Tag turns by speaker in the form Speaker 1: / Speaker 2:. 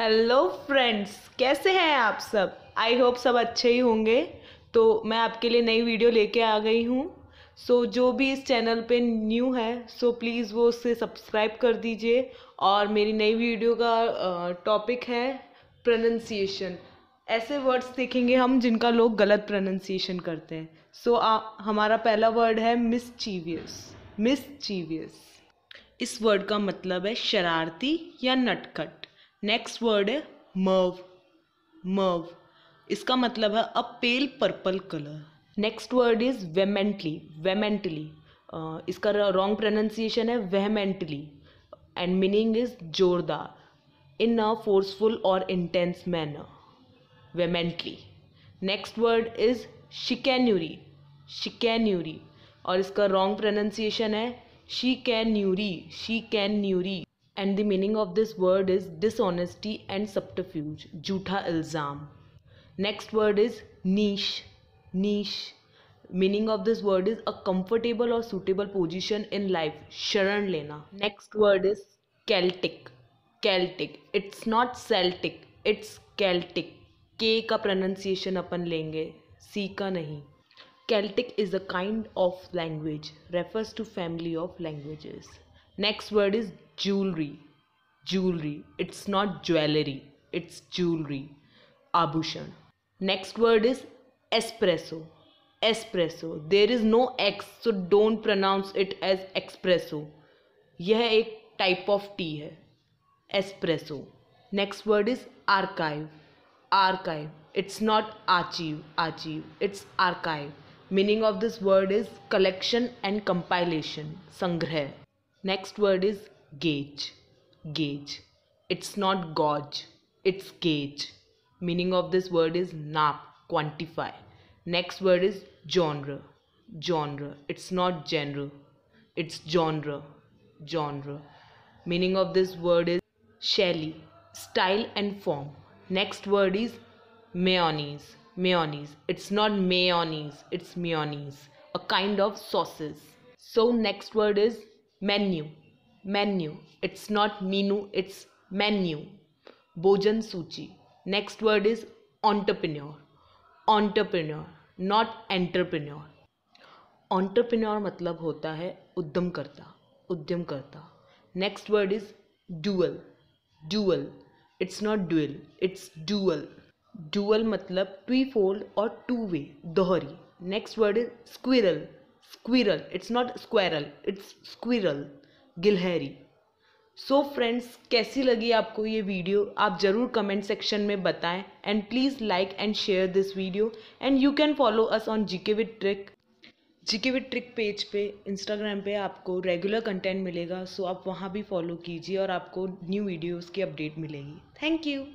Speaker 1: Hello friends कैसे हैं आप सब आई होप सब अच्छे ही होंगे तो मैं आपके लिए नई वीडियो लेके आ गई हूँ सो so, जो भी इस चैनल पे न्यू है सो so प्लीज़ वो उससे सब्सक्राइब कर दीजिए और मेरी नई वीडियो का टॉपिक है प्रोनंसिएशन ऐसे वर्ड्स देखेंगे हम जिनका लोग गलत प्रोनंसिएशन करते हैं सो so, हमारा पहला वर्ड है मिसचीवियस मिसचीवियस इस वर्ड का मतलब है शरारती या नटखट नेक्स्ट वर्ड है मव मव इसका मतलब है a pale purple colour next word is vehemently vehemently इसका रॉन्ग प्रोनाउंसिएशन है वेहमेंटली एंड मीनिंग इज जोरदार इन अ फोर्सफुल और intense manner vehemently next word is chicanery chicanery और इसका रॉन्ग प्रोनाउंसिएशन है she can nury she can nury and the meaning of this word is dishonesty and subterfuge झूठा इल्ज़ाम next word is niche niche meaning of this word is a comfortable और suitable position in life शरण लेना next word is Keltic Keltic it's not Celtic it's Keltic K का pronunciation अपन लेंगे C का नहीं Keltic is a kind of language refers to family of languages next word is jewelry jewelry it's not jewelry it's jewelry Abushan. next word is espresso espresso there is no x so don't pronounce it as espresso यह एक type of tea है Espresso. Next word is archive, archive. it's not archive archive it's archive meaning of this word is collection and compilation sangrah Next word is gauge. Gauge. It's not gauge, it's gauge. Meaning of this word is nap, quantify. Next word is genre. Genre. It's not general. it's genre. Genre. Meaning of this word is Shelley. Style and form. Next word is mayonnaise. Mayonnaise. It's not mayonnaise, it's mayonnaise. A kind of sauces. So next word is menu menu it's not menu it's menu भोजन सूची next word is entrepreneur entrepreneur not entrepreneur entrepreneur मतलब होता है उद्यम करता उद्यम करता next word is dual dual it's not dual it's dual dual मतलब ट्वी फोल्ड और टू वे दोहरी next word is squirrel squirrel it's not squirrel it's squirrel गिलहरी सो फ्रेंड्स कैसी लगी आपको ये वीडियो आप ज़रूर कमेंट सेक्शन में बताएं and please like and share this video and you can follow us on G K with trick G K with trick page पे इंस्टाग्राम पे आपको रेगुलर कंटेंट मिलेगा सो so आप वहाँ भी फॉलो कीजिए और आपको न्यू वीडियोज़ की अपडेट मिलेगी थैंक यू